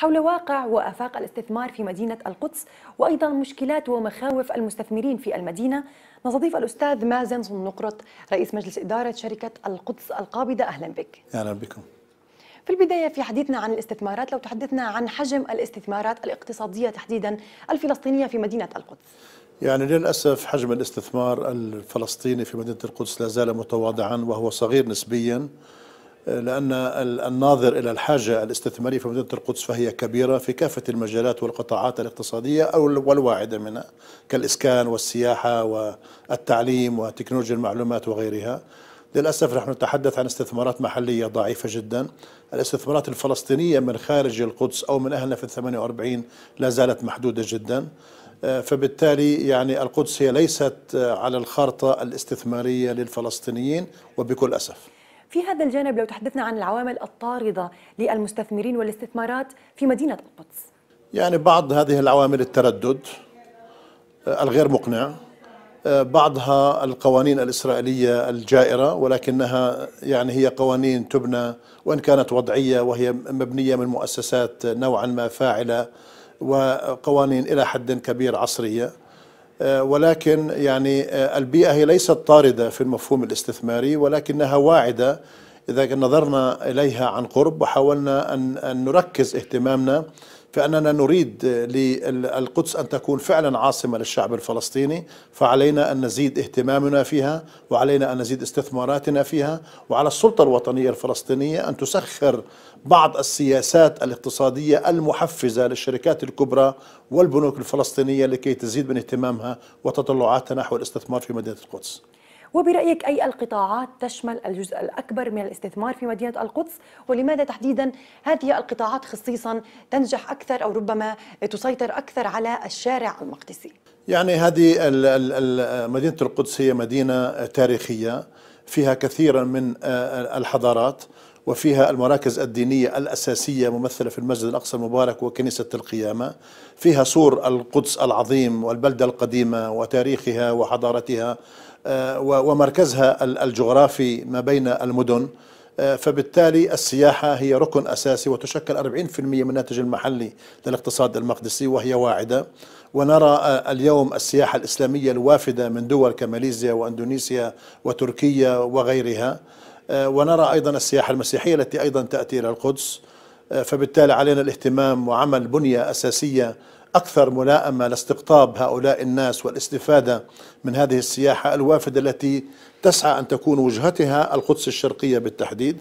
حول واقع وآفاق الاستثمار في مدينة القدس وأيضا مشكلات ومخاوف المستثمرين في المدينة نستضيف الأستاذ مازن صنقرط رئيس مجلس إدارة شركة القدس القابضة أهلا بك أهلا بكم في البداية في حديثنا عن الاستثمارات لو تحدثنا عن حجم الاستثمارات الاقتصادية تحديدا الفلسطينية في مدينة القدس يعني للأسف حجم الاستثمار الفلسطيني في مدينة القدس لا زال متواضعا وهو صغير نسبيا لأن الناظر إلى الحاجة الاستثمارية في مدينة القدس فهي كبيرة في كافة المجالات والقطاعات الاقتصادية أو والواعدة منها كالإسكان والسياحة والتعليم وتكنولوجيا المعلومات وغيرها للأسف نحن نتحدث عن استثمارات محلية ضعيفة جدا الاستثمارات الفلسطينية من خارج القدس أو من أهلنا في 48 لا زالت محدودة جدا آه، فبالتالي يعني القدس هي ليست آه، على الخارطة الاستثمارية للفلسطينيين وبكل أسف في هذا الجانب لو تحدثنا عن العوامل الطاردة للمستثمرين والاستثمارات في مدينة القدس يعني بعض هذه العوامل التردد آه، الغير مقنع آه، بعضها القوانين الإسرائيلية الجائرة ولكنها يعني هي قوانين تبنى وإن كانت وضعية وهي مبنية من مؤسسات نوعا ما فاعلة وقوانين إلى حد كبير عصرية آه، ولكن يعني آه، البيئة هي ليست طاردة في المفهوم الاستثماري ولكنها واعدة إذا نظرنا إليها عن قرب وحاولنا أن نركز اهتمامنا فأننا نريد للقدس أن تكون فعلا عاصمة للشعب الفلسطيني فعلينا أن نزيد اهتمامنا فيها وعلينا أن نزيد استثماراتنا فيها وعلى السلطة الوطنية الفلسطينية أن تسخر بعض السياسات الاقتصادية المحفزة للشركات الكبرى والبنوك الفلسطينية لكي تزيد من اهتمامها وتطلعاتها نحو الاستثمار في مدينة القدس وبرأيك أي القطاعات تشمل الجزء الأكبر من الاستثمار في مدينة القدس ولماذا تحديدا هذه القطاعات خصيصا تنجح أكثر أو ربما تسيطر أكثر على الشارع المقدسي يعني هذه مدينة القدس هي مدينة تاريخية فيها كثيرا من آه، آه، الحضارات وفيها المراكز الدينية الأساسية ممثلة في المسجد الأقصى المبارك وكنيسة القيامة فيها سور القدس العظيم والبلدة القديمة وتاريخها وحضارتها آه، ومركزها الجغرافي ما بين المدن آه، فبالتالي السياحة هي ركن أساسي وتشكل 40% من الناتج المحلي للاقتصاد المقدسي وهي واعدة ونرى آه، اليوم السياحة الإسلامية الوافدة من دول كماليزيا وأندونيسيا وتركيا وغيرها آه، ونرى أيضا السياحة المسيحية التي أيضا تأتي إلى القدس آه، فبالتالي علينا الاهتمام وعمل بنية أساسية أكثر ملائمة لاستقطاب هؤلاء الناس والاستفادة من هذه السياحة الوافدة التي تسعى أن تكون وجهتها القدس الشرقية بالتحديد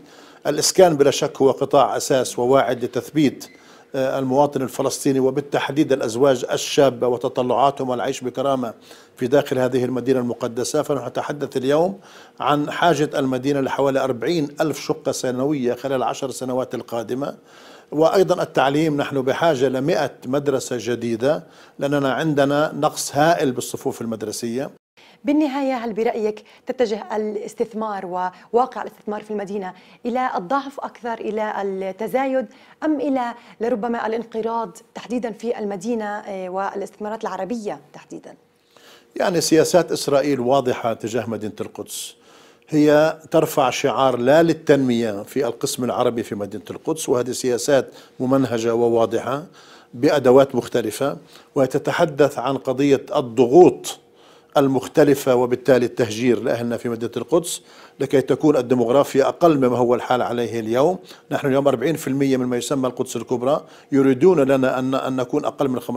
الإسكان بلا شك هو قطاع أساس وواعد لتثبيت آه، المواطن الفلسطيني وبالتحديد الأزواج الشابة وتطلعاتهم والعيش بكرامة في داخل هذه المدينة المقدسة فنتحدث اليوم عن حاجة المدينة لحوالي 40 ألف شقة سنوية خلال عشر سنوات القادمة وأيضا التعليم نحن بحاجة لمئة مدرسة جديدة لأننا عندنا نقص هائل بالصفوف المدرسية بالنهاية هل برأيك تتجه الاستثمار وواقع الاستثمار في المدينة إلى الضعف أكثر إلى التزايد أم إلى لربما الانقراض تحديدا في المدينة آه، والاستثمارات العربية تحديدا يعني سياسات إسرائيل واضحة تجاه مدينة القدس هي ترفع شعار لا للتنمية في القسم العربي في مدينة القدس وهذه سياسات ممنهجة وواضحة بأدوات مختلفة وتتحدث عن قضية الضغوط المختلفة وبالتالي التهجير لأهلنا في مدينة القدس لكي تكون الديموغرافيا أقل مما هو الحال عليه اليوم نحن اليوم 40% مما يسمى القدس الكبرى يريدون لنا أن, أن نكون أقل من 15%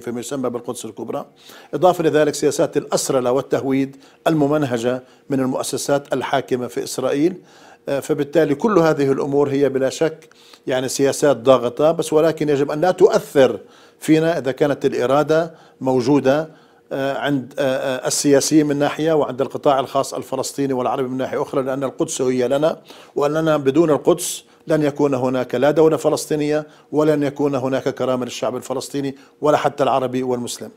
فيما يسمى بالقدس الكبرى إضافة لذلك سياسات الأسرلة والتهويد الممنهجة من المؤسسات الحاكمة في إسرائيل آه، فبالتالي كل هذه الأمور هي بلا شك يعني سياسات ضاغطة بس ولكن يجب أن لا تؤثر فينا إذا كانت الإرادة موجودة آه، عند آه، آه، السياسيين من ناحية وعند القطاع الخاص الفلسطيني والعربي من ناحية أخرى لأن القدس هي لنا وأننا بدون القدس لن يكون هناك لا دولة فلسطينية ولن يكون هناك كرامة للشعب الفلسطيني ولا حتى العربي والمسلم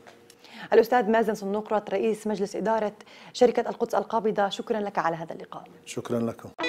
الأستاذ مازن صنقرة رئيس مجلس إدارة شركة القدس القابضة شكرا لك على هذا اللقاء شكرا لكم